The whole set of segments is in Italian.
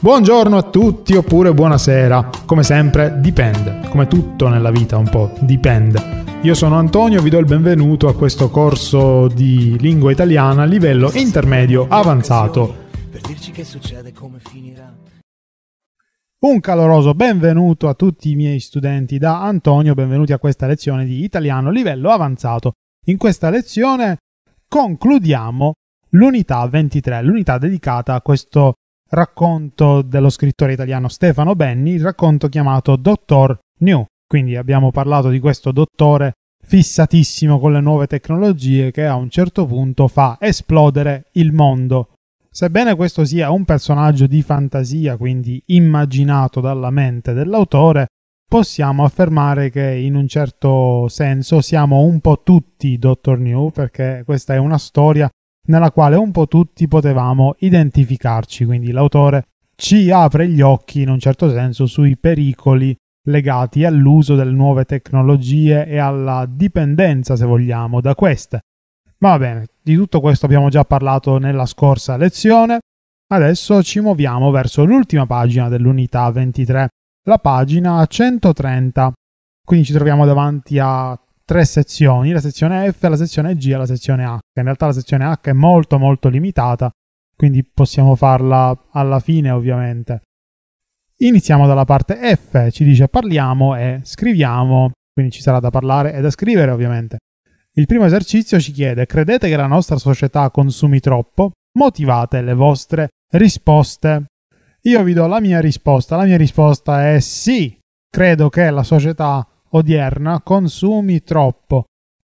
Buongiorno a tutti oppure buonasera, come sempre dipende, come tutto nella vita un po', dipende. Io sono Antonio, vi do il benvenuto a questo corso di lingua italiana a livello intermedio avanzato. Per dirci che succede come finirà. Un caloroso benvenuto a tutti i miei studenti da Antonio, benvenuti a questa lezione di italiano livello avanzato. In questa lezione concludiamo l'unità 23, l'unità dedicata a questo racconto dello scrittore italiano Stefano Benni, il racconto chiamato Dottor New. Quindi abbiamo parlato di questo dottore fissatissimo con le nuove tecnologie che a un certo punto fa esplodere il mondo. Sebbene questo sia un personaggio di fantasia, quindi immaginato dalla mente dell'autore, possiamo affermare che in un certo senso siamo un po' tutti Dottor New, perché questa è una storia nella quale un po' tutti potevamo identificarci, quindi l'autore ci apre gli occhi in un certo senso sui pericoli legati all'uso delle nuove tecnologie e alla dipendenza, se vogliamo, da queste. Ma va bene, di tutto questo abbiamo già parlato nella scorsa lezione. Adesso ci muoviamo verso l'ultima pagina dell'unità 23, la pagina 130. Quindi ci troviamo davanti a tre sezioni, la sezione F, la sezione G e la sezione H. In realtà la sezione H è molto molto limitata, quindi possiamo farla alla fine ovviamente. Iniziamo dalla parte F, ci dice parliamo e scriviamo, quindi ci sarà da parlare e da scrivere ovviamente. Il primo esercizio ci chiede, credete che la nostra società consumi troppo? Motivate le vostre risposte. Io vi do la mia risposta, la mia risposta è sì, credo che la società odierna consumi troppo.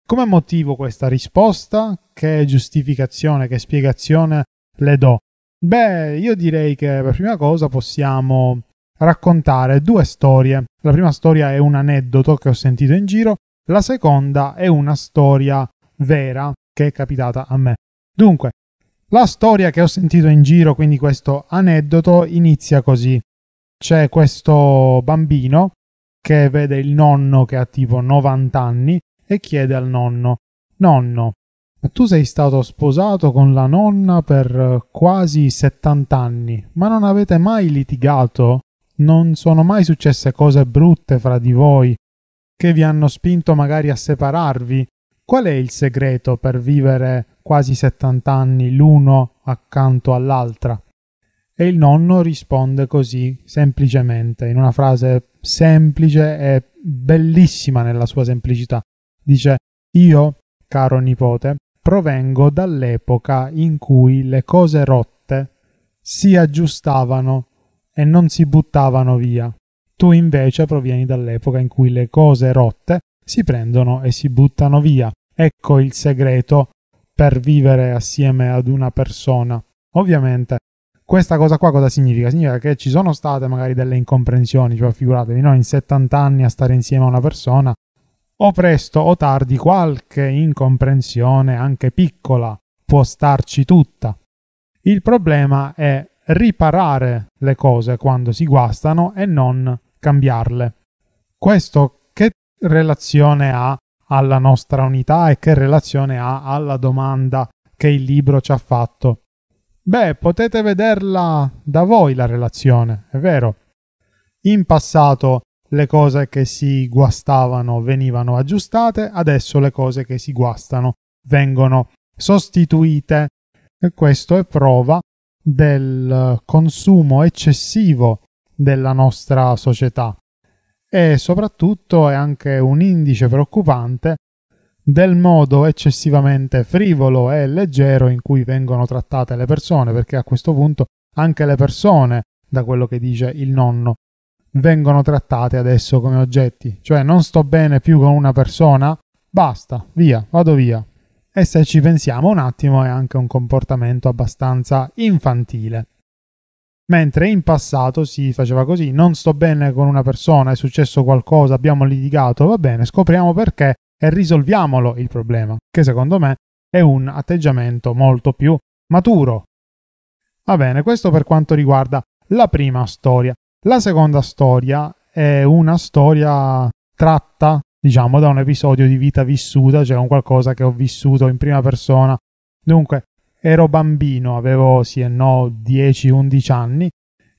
Come motivo questa risposta? Che giustificazione, che spiegazione le do? Beh, io direi che per prima cosa possiamo raccontare due storie. La prima storia è un aneddoto che ho sentito in giro, la seconda è una storia vera che è capitata a me. Dunque, la storia che ho sentito in giro, quindi questo aneddoto, inizia così. C'è questo bambino che vede il nonno che ha tipo 90 anni e chiede al nonno Nonno, ma tu sei stato sposato con la nonna per eh, quasi 70 anni, ma non avete mai litigato? Non sono mai successe cose brutte fra di voi che vi hanno spinto magari a separarvi? Qual è il segreto per vivere quasi 70 anni l'uno accanto all'altra? E il nonno risponde così, semplicemente, in una frase semplice e bellissima nella sua semplicità. Dice, io, caro nipote, provengo dall'epoca in cui le cose rotte si aggiustavano e non si buttavano via. Tu invece provieni dall'epoca in cui le cose rotte si prendono e si buttano via. Ecco il segreto per vivere assieme ad una persona. Ovviamente questa cosa qua cosa significa? Significa che ci sono state magari delle incomprensioni, cioè figuratevi, noi in 70 anni a stare insieme a una persona, o presto o tardi qualche incomprensione, anche piccola, può starci tutta. Il problema è riparare le cose quando si guastano e non cambiarle. Questo che relazione ha alla nostra unità e che relazione ha alla domanda che il libro ci ha fatto Beh, potete vederla da voi la relazione, è vero. In passato le cose che si guastavano venivano aggiustate, adesso le cose che si guastano vengono sostituite e questo è prova del consumo eccessivo della nostra società e soprattutto è anche un indice preoccupante del modo eccessivamente frivolo e leggero in cui vengono trattate le persone, perché a questo punto anche le persone, da quello che dice il nonno, vengono trattate adesso come oggetti. Cioè non sto bene più con una persona, basta, via, vado via. E se ci pensiamo un attimo è anche un comportamento abbastanza infantile. Mentre in passato si faceva così, non sto bene con una persona, è successo qualcosa, abbiamo litigato, va bene, scopriamo perché e risolviamolo il problema, che secondo me è un atteggiamento molto più maturo. Va bene, questo per quanto riguarda la prima storia. La seconda storia è una storia tratta, diciamo, da un episodio di vita vissuta, cioè un qualcosa che ho vissuto in prima persona. Dunque, ero bambino, avevo sì e no 10-11 anni,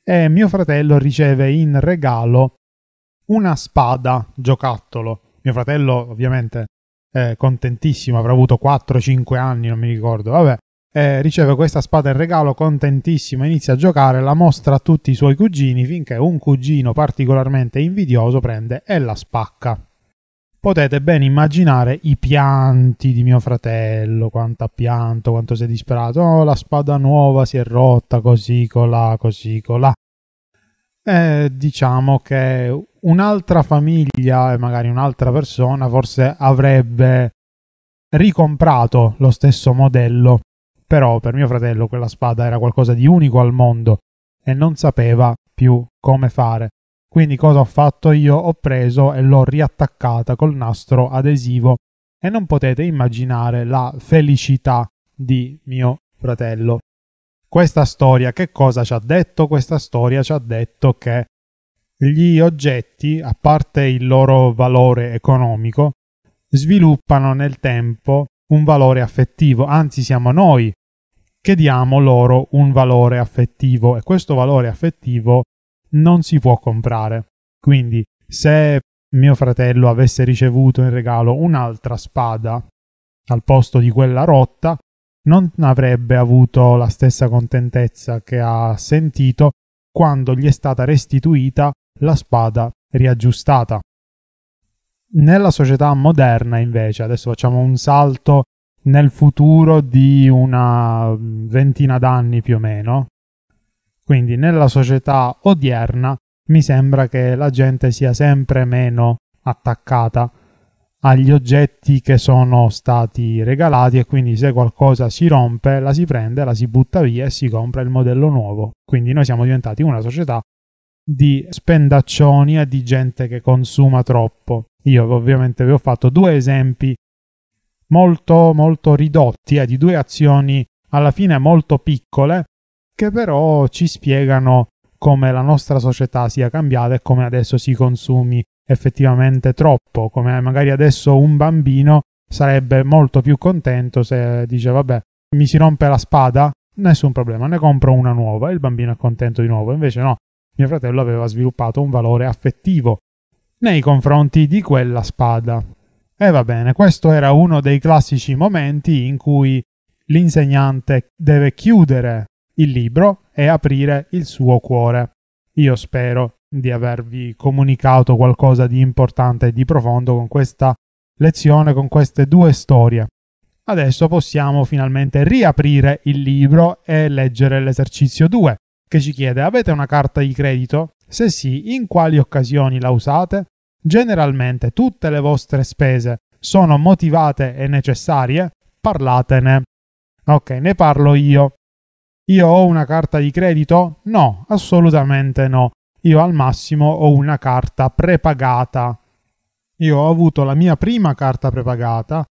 e mio fratello riceve in regalo una spada giocattolo mio fratello ovviamente è eh, contentissimo, avrà avuto 4-5 anni, non mi ricordo, vabbè, eh, riceve questa spada in regalo, contentissimo, inizia a giocare, la mostra a tutti i suoi cugini finché un cugino particolarmente invidioso prende e la spacca. Potete ben immaginare i pianti di mio fratello, quanto ha pianto, quanto si è disperato, oh la spada nuova si è rotta, così, colà, così, colà. Eh, diciamo che un'altra famiglia e magari un'altra persona forse avrebbe ricomprato lo stesso modello, però per mio fratello quella spada era qualcosa di unico al mondo e non sapeva più come fare. Quindi cosa ho fatto io? Ho preso e l'ho riattaccata col nastro adesivo e non potete immaginare la felicità di mio fratello. Questa storia che cosa ci ha detto? Questa storia ci ha detto che gli oggetti, a parte il loro valore economico, sviluppano nel tempo un valore affettivo, anzi siamo noi che diamo loro un valore affettivo e questo valore affettivo non si può comprare. Quindi se mio fratello avesse ricevuto in regalo un'altra spada al posto di quella rotta, non avrebbe avuto la stessa contentezza che ha sentito quando gli è stata restituita la spada riaggiustata. Nella società moderna, invece, adesso facciamo un salto nel futuro di una mm, ventina d'anni più o meno. Quindi nella società odierna mi sembra che la gente sia sempre meno attaccata agli oggetti che sono stati regalati e quindi se qualcosa si rompe la si prende, la si butta via e si compra il modello nuovo. Quindi noi siamo diventati una società di spendaccioni e di gente che consuma troppo. Io ovviamente vi ho fatto due esempi molto molto ridotti eh, di due azioni alla fine molto piccole che però ci spiegano come la nostra società sia cambiata e come adesso si consumi effettivamente troppo, come magari adesso un bambino sarebbe molto più contento se dice vabbè mi si rompe la spada, nessun problema, ne compro una nuova e il bambino è contento di nuovo, invece no, mio fratello aveva sviluppato un valore affettivo nei confronti di quella spada. E va bene, questo era uno dei classici momenti in cui l'insegnante deve chiudere il libro e aprire il suo cuore. Io spero di avervi comunicato qualcosa di importante e di profondo con questa lezione, con queste due storie. Adesso possiamo finalmente riaprire il libro e leggere l'esercizio 2 che ci chiede avete una carta di credito? Se sì, in quali occasioni la usate? Generalmente tutte le vostre spese sono motivate e necessarie? Parlatene. Ok, ne parlo io. Io ho una carta di credito? No, assolutamente no. Io al massimo ho una carta prepagata. Io ho avuto la mia prima carta prepagata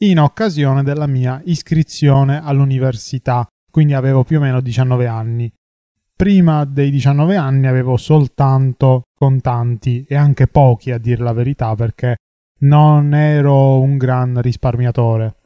in occasione della mia iscrizione all'università, quindi avevo più o meno 19 anni prima dei 19 anni avevo soltanto contanti e anche pochi a dire la verità perché non ero un gran risparmiatore.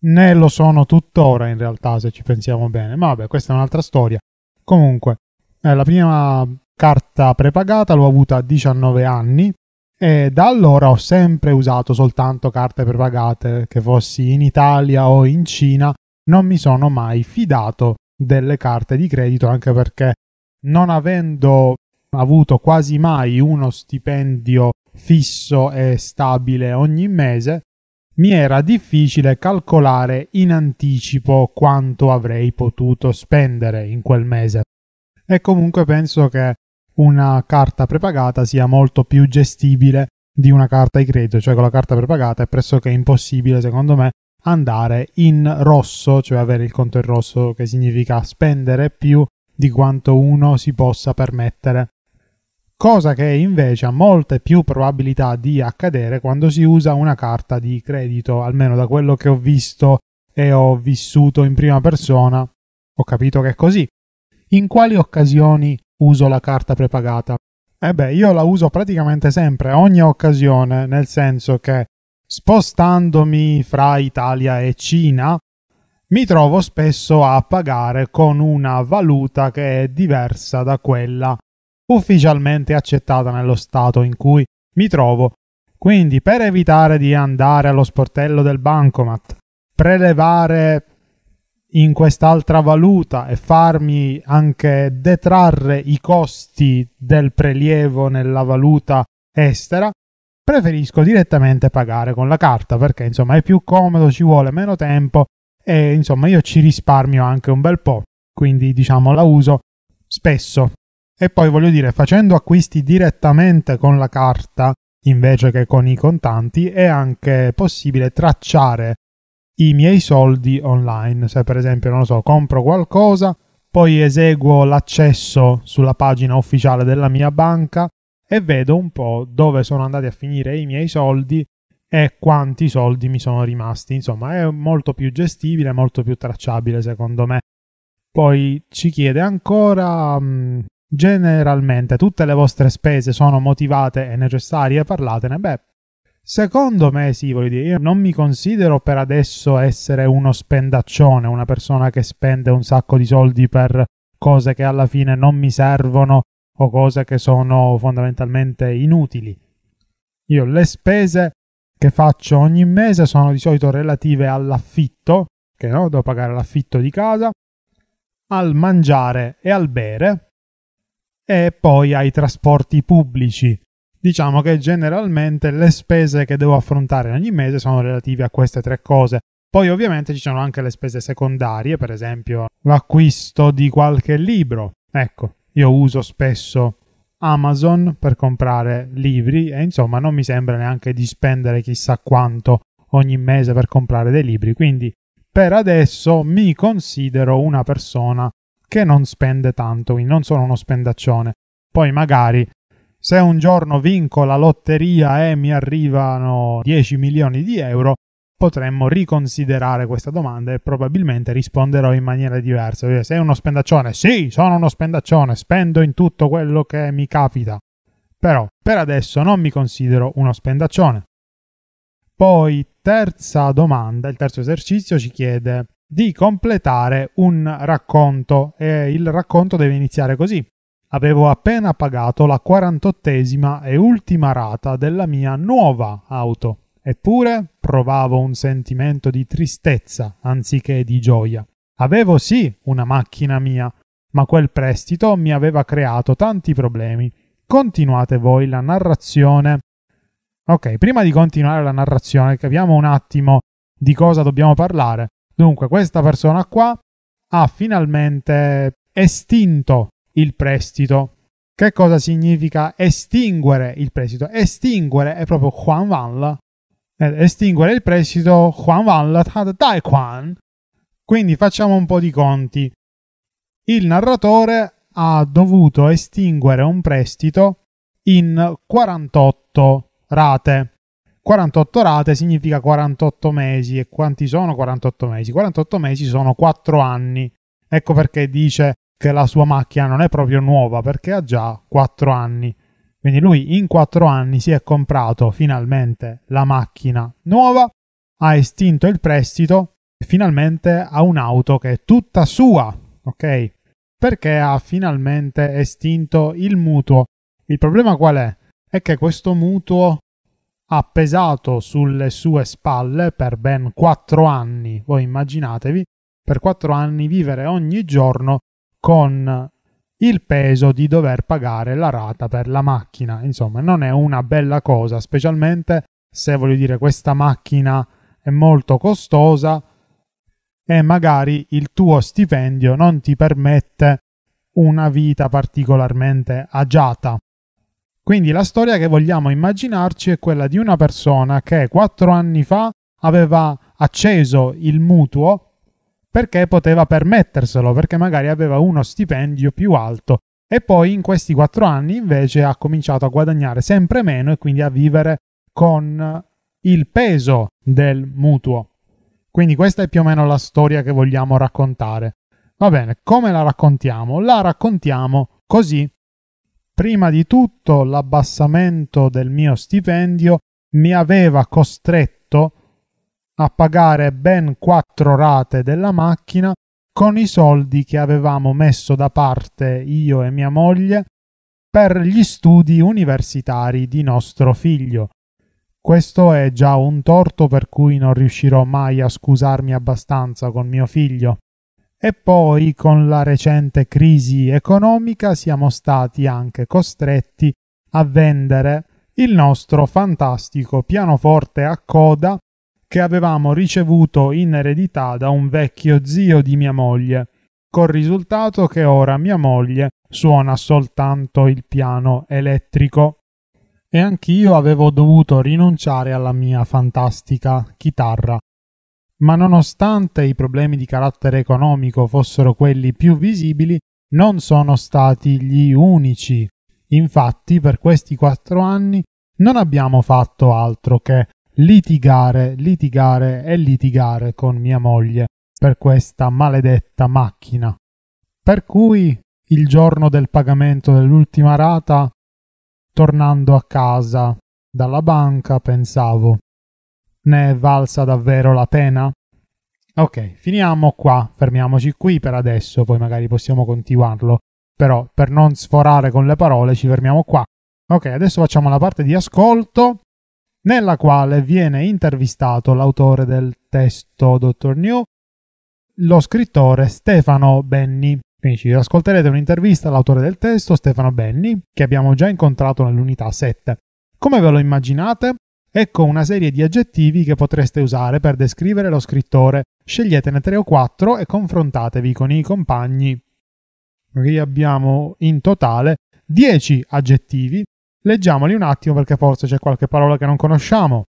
Né lo sono tuttora in realtà se ci pensiamo bene, ma vabbè questa è un'altra storia. Comunque, eh, la prima carta prepagata l'ho avuta a 19 anni e da allora ho sempre usato soltanto carte prepagate, che fossi in Italia o in Cina, non mi sono mai fidato delle carte di credito, anche perché non avendo avuto quasi mai uno stipendio fisso e stabile ogni mese, mi era difficile calcolare in anticipo quanto avrei potuto spendere in quel mese. E comunque penso che una carta prepagata sia molto più gestibile di una carta di credito, cioè con la carta prepagata è pressoché impossibile secondo me andare in rosso, cioè avere il conto in rosso che significa spendere più di quanto uno si possa permettere. Cosa che invece ha molte più probabilità di accadere quando si usa una carta di credito, almeno da quello che ho visto e ho vissuto in prima persona, ho capito che è così. In quali occasioni uso la carta prepagata? Eh beh, io la uso praticamente sempre, ogni occasione, nel senso che Spostandomi fra Italia e Cina, mi trovo spesso a pagare con una valuta che è diversa da quella ufficialmente accettata nello Stato in cui mi trovo. Quindi per evitare di andare allo sportello del bancomat, prelevare in quest'altra valuta e farmi anche detrarre i costi del prelievo nella valuta estera, preferisco direttamente pagare con la carta perché insomma è più comodo, ci vuole meno tempo e insomma io ci risparmio anche un bel po', quindi diciamo la uso spesso. E poi voglio dire, facendo acquisti direttamente con la carta invece che con i contanti, è anche possibile tracciare i miei soldi online. Se per esempio, non lo so, compro qualcosa, poi eseguo l'accesso sulla pagina ufficiale della mia banca e vedo un po' dove sono andati a finire i miei soldi e quanti soldi mi sono rimasti. Insomma, è molto più gestibile, molto più tracciabile secondo me. Poi ci chiede ancora mh, mm, generalmente tutte le vostre spese sono motivate e necessarie, parlatene. Beh, secondo me sì, voglio dire, io non mi considero per adesso essere uno spendaccione, una persona che spende un sacco di soldi per cose che alla fine non mi servono o cose che sono fondamentalmente inutili. Io le spese che faccio ogni mese sono di solito relative all'affitto, che no, devo pagare l'affitto di casa, al mangiare e al bere e poi ai trasporti pubblici. Diciamo che generalmente le spese che devo affrontare ogni mese sono relative a queste tre cose. Poi ovviamente ci sono anche le spese secondarie, per esempio l'acquisto di qualche libro. Ecco, io uso spesso Amazon per comprare libri e insomma non mi sembra neanche di spendere chissà quanto ogni mese per comprare dei libri, quindi per adesso mi considero una persona che non spende tanto, quindi non sono uno spendaccione. Poi magari se un giorno vinco la lotteria e mi arrivano 10 milioni di euro, potremmo riconsiderare questa domanda e probabilmente risponderò in maniera diversa. Sei uno spendaccione? Sì, sono uno spendaccione, spendo in tutto quello che mi capita. Però per adesso non mi considero uno spendaccione. Poi, terza domanda, il terzo esercizio ci chiede di completare un racconto e il racconto deve iniziare così. Avevo appena pagato la 48esima e ultima rata della mia nuova auto Eppure provavo un sentimento di tristezza anziché di gioia. Avevo sì una macchina mia, ma quel prestito mi aveva creato tanti problemi. Continuate voi la narrazione. Ok, prima di continuare la narrazione, capiamo un attimo di cosa dobbiamo parlare. Dunque, questa persona qua ha finalmente estinto il prestito. Che cosa significa estinguere il prestito? Estinguere è proprio Juan Vanla eh, estinguere il prestito Juan Vanlatat Dai Juan. Quindi facciamo un po' di conti. Il narratore ha dovuto estinguere un prestito in 48 rate. 48 rate significa 48 mesi. E quanti sono 48 mesi? 48 mesi sono 4 anni. Ecco perché dice che la sua macchina non è proprio nuova, perché ha già 4 anni. Quindi lui in quattro anni si è comprato finalmente la macchina nuova, ha estinto il prestito e finalmente ha un'auto che è tutta sua, ok? Perché ha finalmente estinto il mutuo. Il problema qual è? È che questo mutuo ha pesato sulle sue spalle per ben quattro anni. Voi immaginatevi, per quattro anni vivere ogni giorno con il peso di dover pagare la rata per la macchina. Insomma, non è una bella cosa, specialmente se voglio dire questa macchina è molto costosa e magari il tuo stipendio non ti permette una vita particolarmente agiata. Quindi la storia che vogliamo immaginarci è quella di una persona che quattro anni fa aveva acceso il mutuo perché poteva permetterselo, perché magari aveva uno stipendio più alto. E poi in questi quattro anni invece ha cominciato a guadagnare sempre meno e quindi a vivere con il peso del mutuo. Quindi questa è più o meno la storia che vogliamo raccontare. Va bene, come la raccontiamo? La raccontiamo così. Prima di tutto l'abbassamento del mio stipendio mi aveva costretto a pagare ben quattro rate della macchina con i soldi che avevamo messo da parte io e mia moglie per gli studi universitari di nostro figlio. Questo è già un torto per cui non riuscirò mai a scusarmi abbastanza con mio figlio. E poi con la recente crisi economica siamo stati anche costretti a vendere il nostro fantastico pianoforte a coda che avevamo ricevuto in eredità da un vecchio zio di mia moglie, col risultato che ora mia moglie suona soltanto il piano elettrico. E anch'io avevo dovuto rinunciare alla mia fantastica chitarra. Ma nonostante i problemi di carattere economico fossero quelli più visibili, non sono stati gli unici. Infatti, per questi quattro anni non abbiamo fatto altro che litigare, litigare e litigare con mia moglie per questa maledetta macchina. Per cui il giorno del pagamento dell'ultima rata, tornando a casa dalla banca, pensavo, ne è valsa davvero la pena? Ok, finiamo qua, fermiamoci qui per adesso, poi magari possiamo continuarlo, però per non sforare con le parole ci fermiamo qua. Ok, adesso facciamo la parte di ascolto nella quale viene intervistato l'autore del testo Dottor New, lo scrittore Stefano Benni. Quindi ci ascolterete un'intervista all'autore del testo, Stefano Benni, che abbiamo già incontrato nell'unità 7. Come ve lo immaginate? Ecco una serie di aggettivi che potreste usare per descrivere lo scrittore. Sceglietene 3 o 4 e confrontatevi con i compagni. Qui abbiamo in totale 10 aggettivi Leggiamoli un attimo perché forse c'è qualche parola che non conosciamo.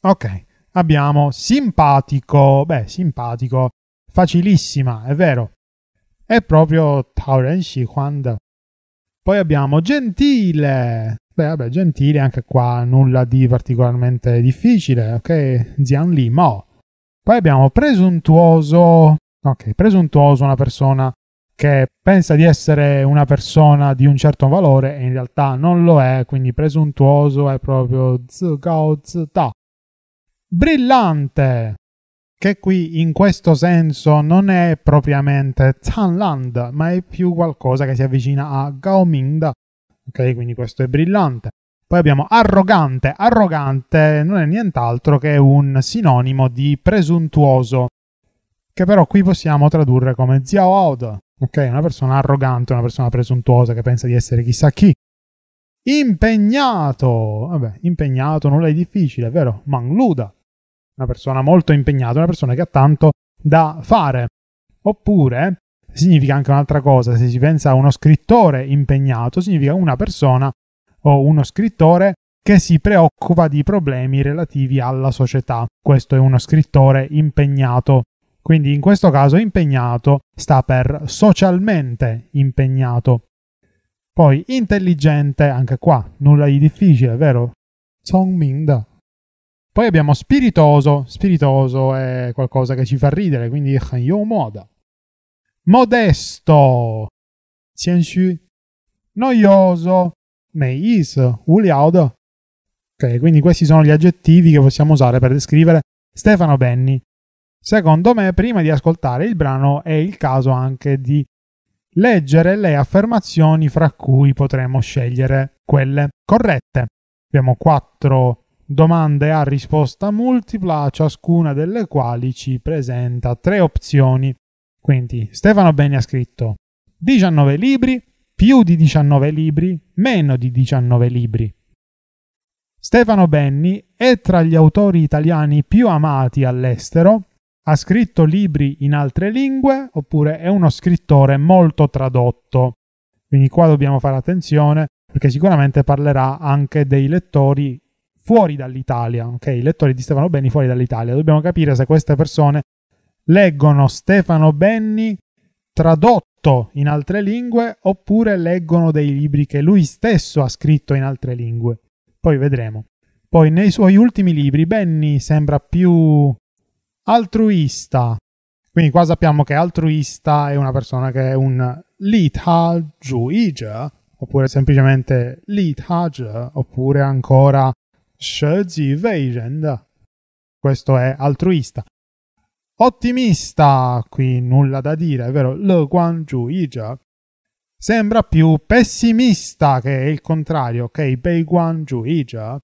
Ok, abbiamo simpatico. Beh, simpatico. Facilissima, è vero. È proprio Tao Ren Quando. Poi abbiamo gentile. Beh, vabbè, gentile anche qua nulla di particolarmente difficile, ok? Zian Li Mo. Poi abbiamo presuntuoso. Ok, presuntuoso una persona che pensa di essere una persona di un certo valore e in realtà non lo è, quindi presuntuoso è proprio zgao zta. Brillante! Che qui in questo senso non è propriamente Zanland, ma è più qualcosa che si avvicina a Gaomingda. Ok, quindi questo è brillante. Poi abbiamo arrogante. Arrogante non è nient'altro che un sinonimo di presuntuoso, che però qui possiamo tradurre come Ziao Aod, Ok, una persona arrogante, una persona presuntuosa che pensa di essere chissà chi. Impegnato, vabbè, impegnato, non è difficile, vero? Mangluda, una persona molto impegnata, una persona che ha tanto da fare. Oppure significa anche un'altra cosa, se si pensa a uno scrittore impegnato, significa una persona o uno scrittore che si preoccupa di problemi relativi alla società. Questo è uno scrittore impegnato quindi in questo caso impegnato sta per socialmente impegnato. Poi intelligente, anche qua, nulla di difficile, vero? Songmingda. Poi abbiamo spiritoso, spiritoso è qualcosa che ci fa ridere, quindi io moda. Modesto, xianxu, noioso, meis, uliaodo. Ok, quindi questi sono gli aggettivi che possiamo usare per descrivere Stefano Benni Secondo me, prima di ascoltare il brano, è il caso anche di leggere le affermazioni fra cui potremo scegliere quelle corrette. Abbiamo quattro domande a risposta multipla, ciascuna delle quali ci presenta tre opzioni. Quindi Stefano Beni ha scritto 19 libri, più di 19 libri, meno di 19 libri. Stefano Benni è tra gli autori italiani più amati all'estero ha scritto libri in altre lingue oppure è uno scrittore molto tradotto. Quindi qua dobbiamo fare attenzione perché sicuramente parlerà anche dei lettori fuori dall'Italia, ok? I lettori di Stefano Benni fuori dall'Italia. Dobbiamo capire se queste persone leggono Stefano Benni tradotto in altre lingue oppure leggono dei libri che lui stesso ha scritto in altre lingue. Poi vedremo. Poi nei suoi ultimi libri Benni sembra più altruista. Quindi qua sappiamo che altruista è una persona che è un lithagjuija, oppure semplicemente lithaj, oppure ancora shezi veirend. Questo è altruista. Ottimista, qui nulla da dire, è vero, le guanjuija. Sembra più pessimista che è il contrario, ok? Bei i bei guanjuija.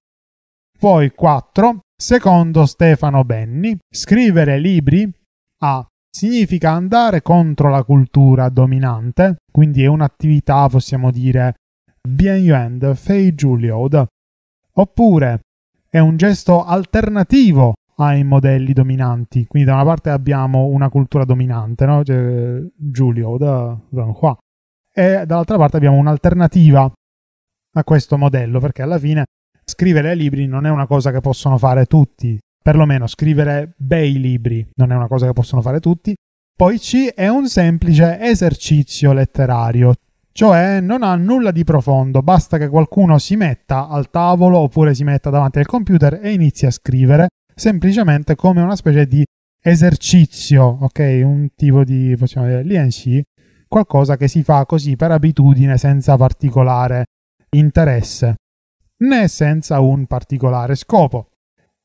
Poi 4. Secondo Stefano Benni, scrivere libri A. Significa andare contro la cultura dominante, quindi è un'attività, possiamo dire, bien yuend, fei juliod, oppure è un gesto alternativo ai modelli dominanti. Quindi da una parte abbiamo una cultura dominante, no? Cioè, Giulio da qua, e dall'altra parte abbiamo un'alternativa a questo modello, perché alla fine scrivere libri non è una cosa che possono fare tutti, perlomeno scrivere bei libri non è una cosa che possono fare tutti. Poi C è un semplice esercizio letterario, cioè non ha nulla di profondo, basta che qualcuno si metta al tavolo oppure si metta davanti al computer e inizi a scrivere, semplicemente come una specie di esercizio, ok? Un tipo di, possiamo dire, lienshi, qualcosa che si fa così per abitudine senza particolare interesse né senza un particolare scopo.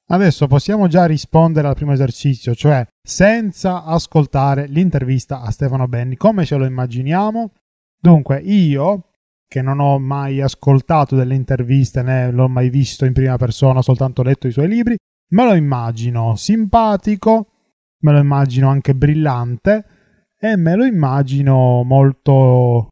Adesso possiamo già rispondere al primo esercizio, cioè senza ascoltare l'intervista a Stefano Benni. Come ce lo immaginiamo? Dunque, io, che non ho mai ascoltato delle interviste né l'ho mai visto in prima persona, ho soltanto letto i suoi libri, me lo immagino simpatico, me lo immagino anche brillante e me lo immagino molto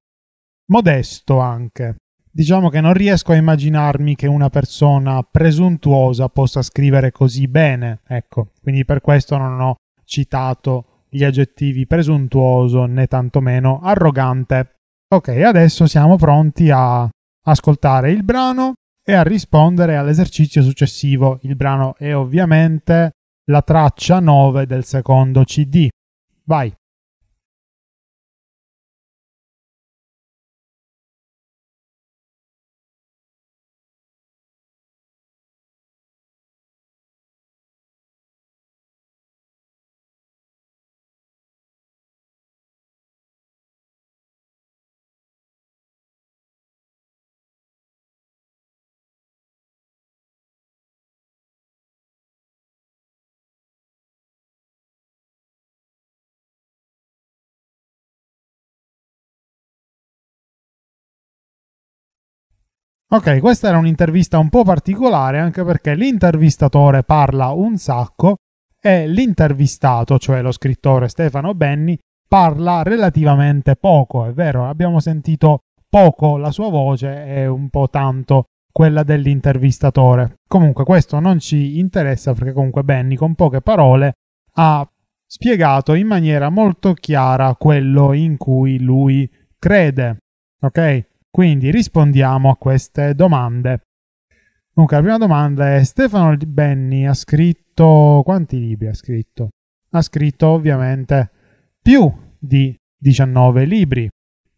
modesto anche. Diciamo che non riesco a immaginarmi che una persona presuntuosa possa scrivere così bene, ecco, quindi per questo non ho citato gli aggettivi presuntuoso né tantomeno arrogante. Ok, adesso siamo pronti a ascoltare il brano e a rispondere all'esercizio successivo. Il brano è ovviamente la traccia 9 del secondo CD. Vai! Ok, questa era un'intervista un po' particolare anche perché l'intervistatore parla un sacco e l'intervistato, cioè lo scrittore Stefano Benni, parla relativamente poco, è vero, abbiamo sentito poco la sua voce e un po' tanto quella dell'intervistatore. Comunque questo non ci interessa perché comunque Benni con poche parole ha spiegato in maniera molto chiara quello in cui lui crede, ok? Quindi rispondiamo a queste domande. Dunque, la prima domanda è Stefano Benni ha scritto quanti libri ha scritto? Ha scritto ovviamente più di 19 libri.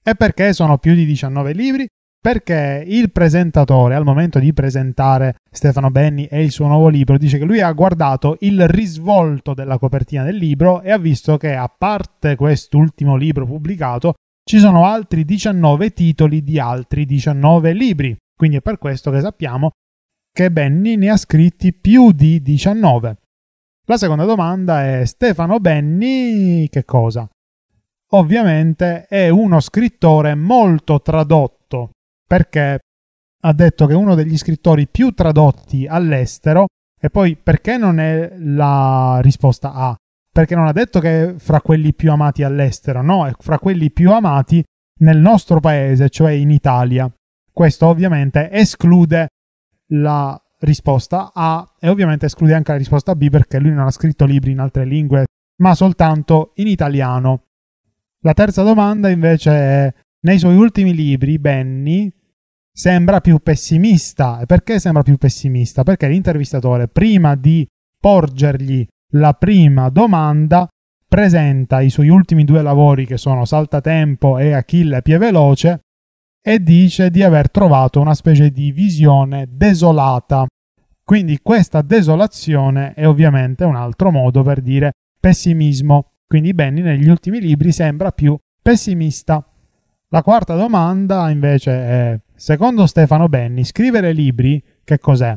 E perché sono più di 19 libri? Perché il presentatore, al momento di presentare Stefano Benni e il suo nuovo libro, dice che lui ha guardato il risvolto della copertina del libro e ha visto che, a parte quest'ultimo libro pubblicato, ci sono altri 19 titoli di altri 19 libri, quindi è per questo che sappiamo che Benny ne ha scritti più di 19. La seconda domanda è Stefano Benny che cosa? Ovviamente è uno scrittore molto tradotto, perché ha detto che è uno degli scrittori più tradotti all'estero e poi perché non è la risposta A? perché non ha detto che è fra quelli più amati all'estero, no, è fra quelli più amati nel nostro paese, cioè in Italia. Questo ovviamente esclude la risposta A e ovviamente esclude anche la risposta B perché lui non ha scritto libri in altre lingue, ma soltanto in italiano. La terza domanda invece è, nei suoi ultimi libri Benny sembra più pessimista. E perché sembra più pessimista? Perché l'intervistatore, prima di porgergli la prima domanda presenta i suoi ultimi due lavori che sono Saltatempo e Achille Pie Veloce e dice di aver trovato una specie di visione desolata. Quindi questa desolazione è ovviamente un altro modo per dire pessimismo. Quindi Benny negli ultimi libri sembra più pessimista. La quarta domanda invece è, secondo Stefano Benny, scrivere libri che cos'è?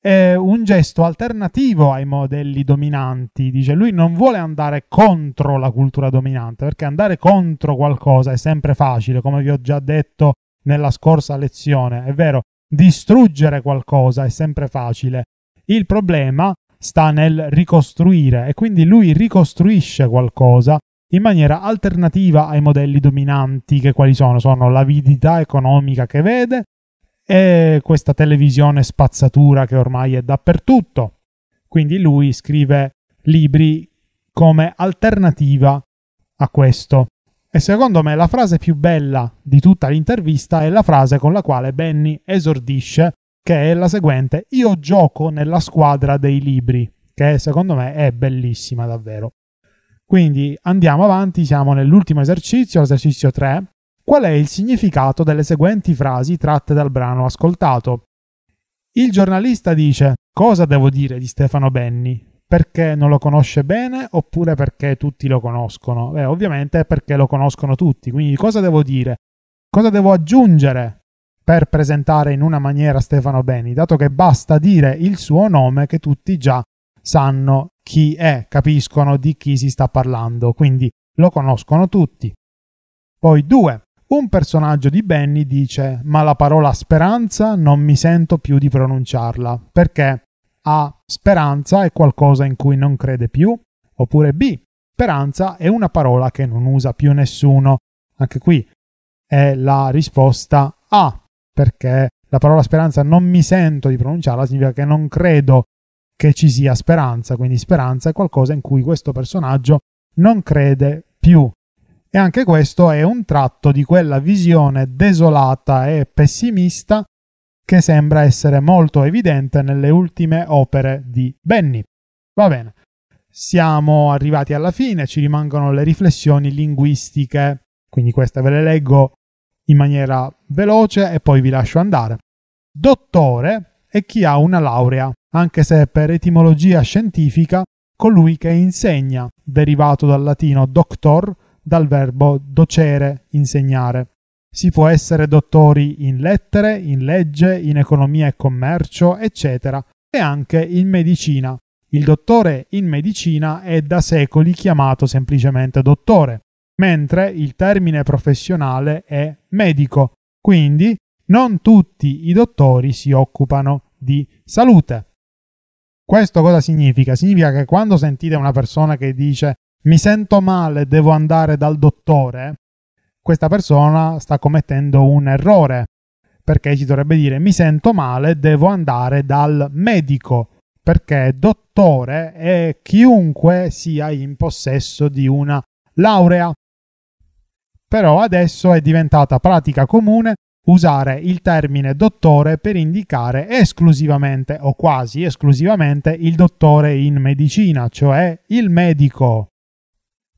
eh, un gesto alternativo ai modelli dominanti. Dice lui non vuole andare contro la cultura dominante, perché andare contro qualcosa è sempre facile, come vi ho già detto nella scorsa lezione. È vero, distruggere qualcosa è sempre facile. Il problema sta nel ricostruire e quindi lui ricostruisce qualcosa in maniera alternativa ai modelli dominanti che quali sono? Sono l'avidità economica che vede, e questa televisione spazzatura che ormai è dappertutto. Quindi lui scrive libri come alternativa a questo. E secondo me la frase più bella di tutta l'intervista è la frase con la quale Benny esordisce, che è la seguente: Io gioco nella squadra dei libri, che secondo me è bellissima davvero. Quindi andiamo avanti, siamo nell'ultimo esercizio, l'esercizio 3, qual è il significato delle seguenti frasi tratte dal brano ascoltato. Il giornalista dice cosa devo dire di Stefano Benni? Perché non lo conosce bene oppure perché tutti lo conoscono? Beh, ovviamente è perché lo conoscono tutti, quindi cosa devo dire? Cosa devo aggiungere per presentare in una maniera Stefano Benni, dato che basta dire il suo nome che tutti già sanno chi è, capiscono di chi si sta parlando, quindi lo conoscono tutti. Poi due, un personaggio di Benny dice: Ma la parola speranza non mi sento più di pronunciarla perché A. Speranza è qualcosa in cui non crede più, oppure B. Speranza è una parola che non usa più nessuno. Anche qui è la risposta A, perché la parola speranza non mi sento di pronunciarla, significa che non credo che ci sia speranza, quindi speranza è qualcosa in cui questo personaggio non crede più. E anche questo è un tratto di quella visione desolata e pessimista che sembra essere molto evidente nelle ultime opere di Benny. Va bene, siamo arrivati alla fine, ci rimangono le riflessioni linguistiche, quindi queste ve le leggo in maniera veloce e poi vi lascio andare. Dottore è chi ha una laurea, anche se per etimologia scientifica colui che insegna, derivato dal latino doctor, dal verbo docere, insegnare. Si può essere dottori in lettere, in legge, in economia e commercio, eccetera, e anche in medicina. Il dottore in medicina è da secoli chiamato semplicemente dottore, mentre il termine professionale è medico, quindi non tutti i dottori si occupano di salute. Questo cosa significa? Significa che quando sentite una persona che dice mi sento male, devo andare dal dottore, questa persona sta commettendo un errore, perché ci dovrebbe dire mi sento male, devo andare dal medico, perché dottore è chiunque sia in possesso di una laurea. Però adesso è diventata pratica comune usare il termine dottore per indicare esclusivamente o quasi esclusivamente il dottore in medicina, cioè il medico.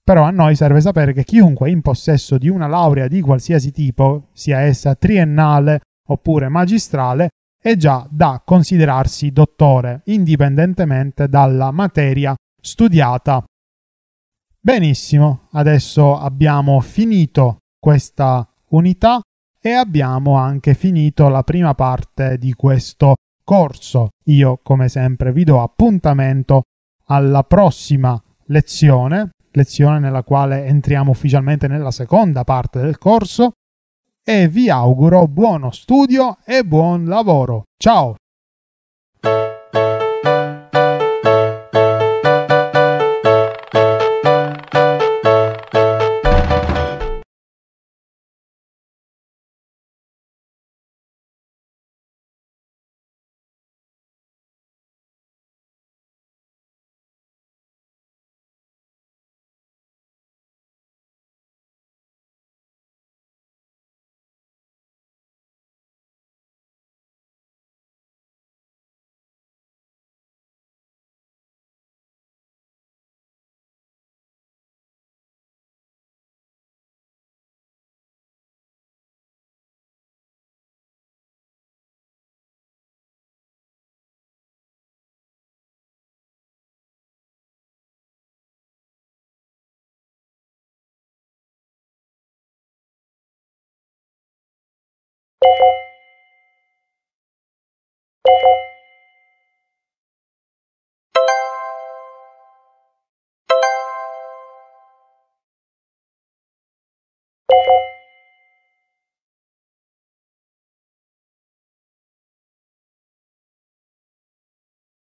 Però a noi serve sapere che chiunque in possesso di una laurea di qualsiasi tipo, sia essa triennale oppure magistrale, è già da considerarsi dottore, indipendentemente dalla materia studiata. Benissimo, adesso abbiamo finito questa unità e abbiamo anche finito la prima parte di questo corso. Io come sempre vi do appuntamento alla prossima lezione lezione nella quale entriamo ufficialmente nella seconda parte del corso e vi auguro buono studio e buon lavoro. Ciao! you